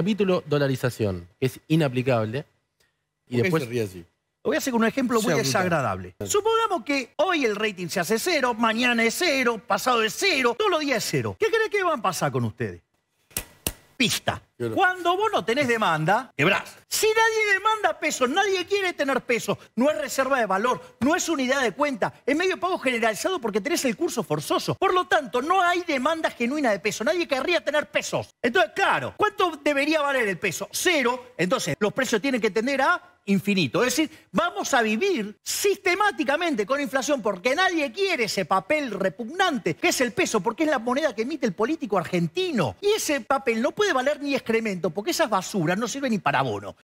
capítulo dolarización, que es inaplicable. Y después... así? voy a hacer un ejemplo muy desagradable. Supongamos que hoy el rating se hace cero, mañana es cero, pasado es cero, todos los días es cero. ¿Qué cree que van a pasar con ustedes? pista. Cuando vos no tenés demanda, quebrás. Si nadie demanda pesos, nadie quiere tener pesos, no es reserva de valor, no es unidad de cuenta, es medio pago generalizado porque tenés el curso forzoso. Por lo tanto, no hay demanda genuina de peso, nadie querría tener pesos. Entonces, claro, ¿cuánto debería valer el peso? Cero, entonces los precios tienen que tender a infinito. Es decir, vamos a vivir sistemáticamente con inflación porque nadie quiere ese papel repugnante que es el peso, porque es la moneda que emite el político argentino. Y ese papel no puede valer ni excremento porque esas basuras no sirven ni para bono.